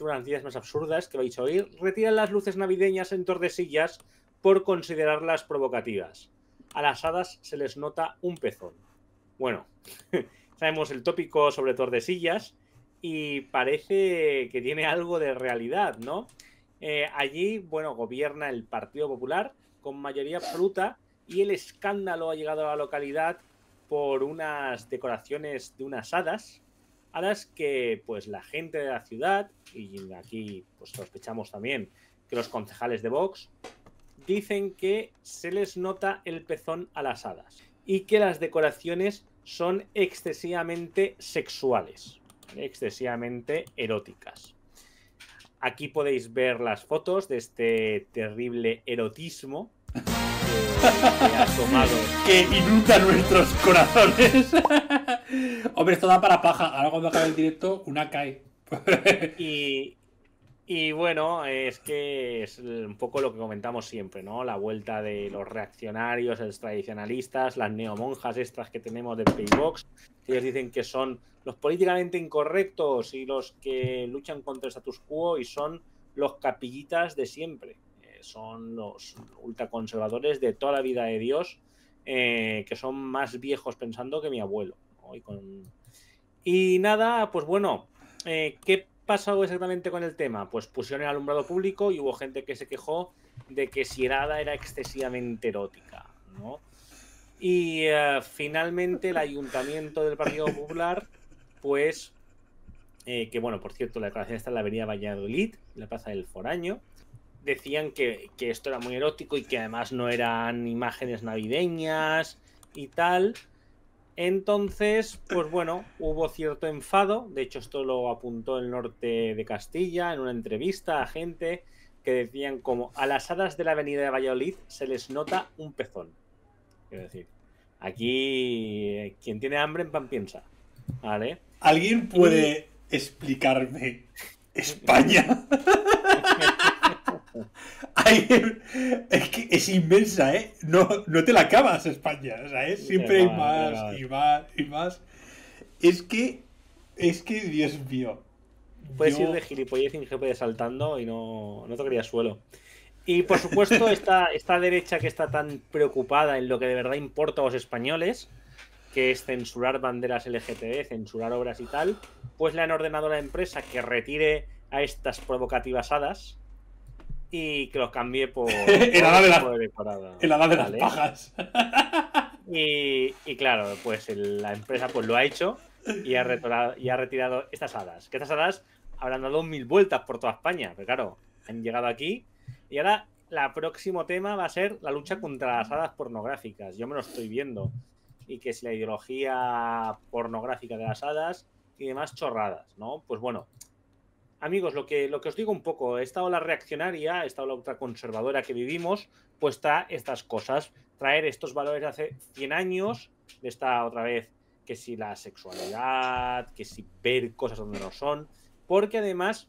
Unas ideas más absurdas que vais a oír, retiran las luces navideñas en Tordesillas por considerarlas provocativas. A las hadas se les nota un pezón. Bueno, sabemos el tópico sobre Tordesillas y parece que tiene algo de realidad, ¿no? Eh, allí, bueno, gobierna el Partido Popular con mayoría absoluta y el escándalo ha llegado a la localidad por unas decoraciones de unas hadas a que pues la gente de la ciudad, y aquí pues sospechamos también que los concejales de Vox, dicen que se les nota el pezón a las hadas y que las decoraciones son excesivamente sexuales, excesivamente eróticas. Aquí podéis ver las fotos de este terrible erotismo que inunda nuestros corazones. Hombre, esto da para paja. Ahora cuando acabe el directo, una cae. y, bueno, es que es un poco lo que comentamos siempre, ¿no? La vuelta de los reaccionarios, los tradicionalistas, las neomonjas estas que tenemos de Paybox. ellos dicen que son los políticamente incorrectos y los que luchan contra el status quo y son los capillitas de siempre son los ultraconservadores de toda la vida de Dios, eh, que son más viejos pensando que mi abuelo. Y, nada, pues bueno, eh, ¿qué pasó exactamente con el tema? Pues pusieron el alumbrado público y hubo gente que se quejó de que si era excesivamente erótica, ¿no? Y eh, finalmente el ayuntamiento del Partido Popular, pues que bueno, por cierto, la declaración está en la avenida Valladolid, la plaza del Foraño decían que, esto era muy erótico y que además no eran imágenes navideñas y tal. Entonces, pues bueno, hubo cierto enfado. De hecho, esto lo apuntó el norte de Castilla en una entrevista a gente que decían como a las hadas de la avenida de Valladolid se les nota un pezón. Quiero decir, aquí eh, quien tiene hambre en pan piensa. ¿Vale? ¿Alguien puede explicarme España? es que es inmensa, ¿eh? No, no te la acabas, España. O siempre hay más y más y más. Es que, es que, Dios mío. Puedes ir de gilipollez y saltando y no, no tocaría suelo. Y por supuesto, esta derecha que está tan preocupada en lo que de verdad importa a los españoles, que es censurar banderas LGTB, censurar obras y tal, pues le han ordenado a la empresa que retire a estas provocativas hadas y que los cambie por. el de, la, el de las pajas. y, y, claro, pues la empresa pues lo ha hecho y ha, y ha retirado estas hadas. Que estas hadas habrán dado mil vueltas por toda España, pero claro, han llegado aquí y ahora el próximo tema va a ser la lucha contra las hadas pornográficas. Yo me lo estoy viendo. Y que es la ideología pornográfica de las hadas y demás chorradas, ¿no? Pues bueno, amigos, lo que, lo que os digo un poco, esta ola reaccionaria, esta ola ultraconservadora que vivimos, pues está estas cosas, traer estos valores de hace 100 años, de esta otra vez, que si la sexualidad, que si ver cosas donde no son, porque además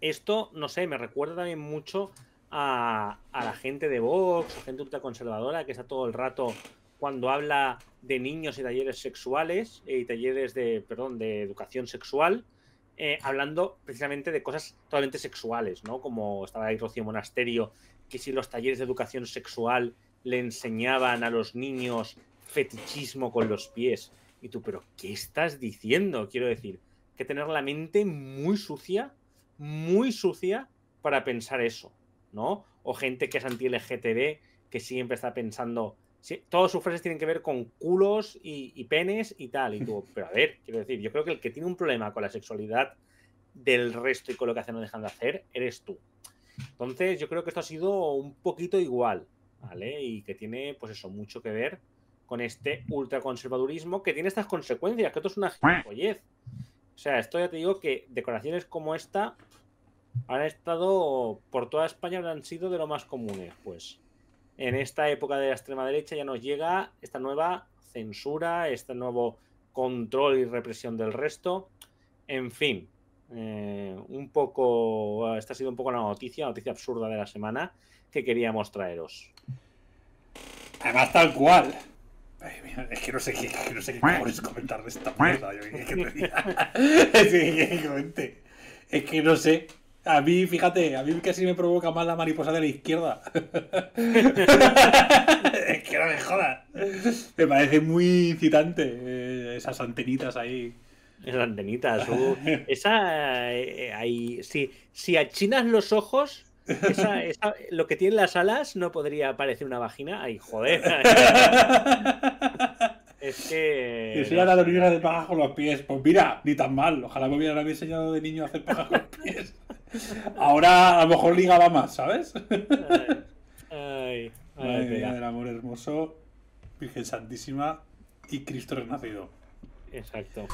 esto, no sé, me recuerda también mucho a, a la gente de Vox, a gente ultraconservadora que está todo el rato cuando habla de niños y talleres sexuales eh, y talleres de, perdón, de educación sexual, eh, hablando precisamente de cosas totalmente sexuales, ¿no? Como estaba ahí Rocío Monasterio, que si los talleres de educación sexual le enseñaban a los niños fetichismo con los pies. Y tú, pero ¿qué estás diciendo? Quiero decir, que tener la mente muy sucia, muy sucia para pensar eso, ¿no? O gente que es anti-LGTB, que siempre está pensando todos sus frases tienen que ver con culos y, penes y tal. Y tú, pero a ver, quiero decir, yo creo que el que tiene un problema con la sexualidad del resto y con lo que hacen o dejan de hacer, eres tú. Entonces, yo creo que esto ha sido un poquito igual, ¿vale? Y que tiene, pues eso, mucho que ver con este ultraconservadurismo que tiene estas consecuencias, que esto es una joyez. O sea, esto ya te digo que decoraciones como esta han estado por toda España, han sido de lo más comunes, pues en esta época de la extrema derecha ya nos llega esta nueva censura, este nuevo control y represión del resto. En fin, eh, un poco, esta ha sido un poco la noticia, la noticia absurda de la semana que queríamos traeros. Además, tal cual. es que no sé qué, comentar de esta mierda. es que no sé. A mí, fíjate, a mí casi me provoca más la mariposa de la izquierda. es que no me jodas. Me parece muy incitante eh, esas antenitas ahí. Esas antenitas. Uh, esa. Eh, eh, ahí, si, si achinas los ojos, esa, lo que tienen las alas no podría parecer una vagina. Ay, joder. es que. Que se la de paja con los pies. Pues mira, ni tan mal. Ojalá me hubieran enseñado de niño a hacer paja con los pies. Ahora a lo mejor Liga va más, ¿sabes? Ay, del amor hermoso, Virgen Santísima y Cristo renacido. Exacto.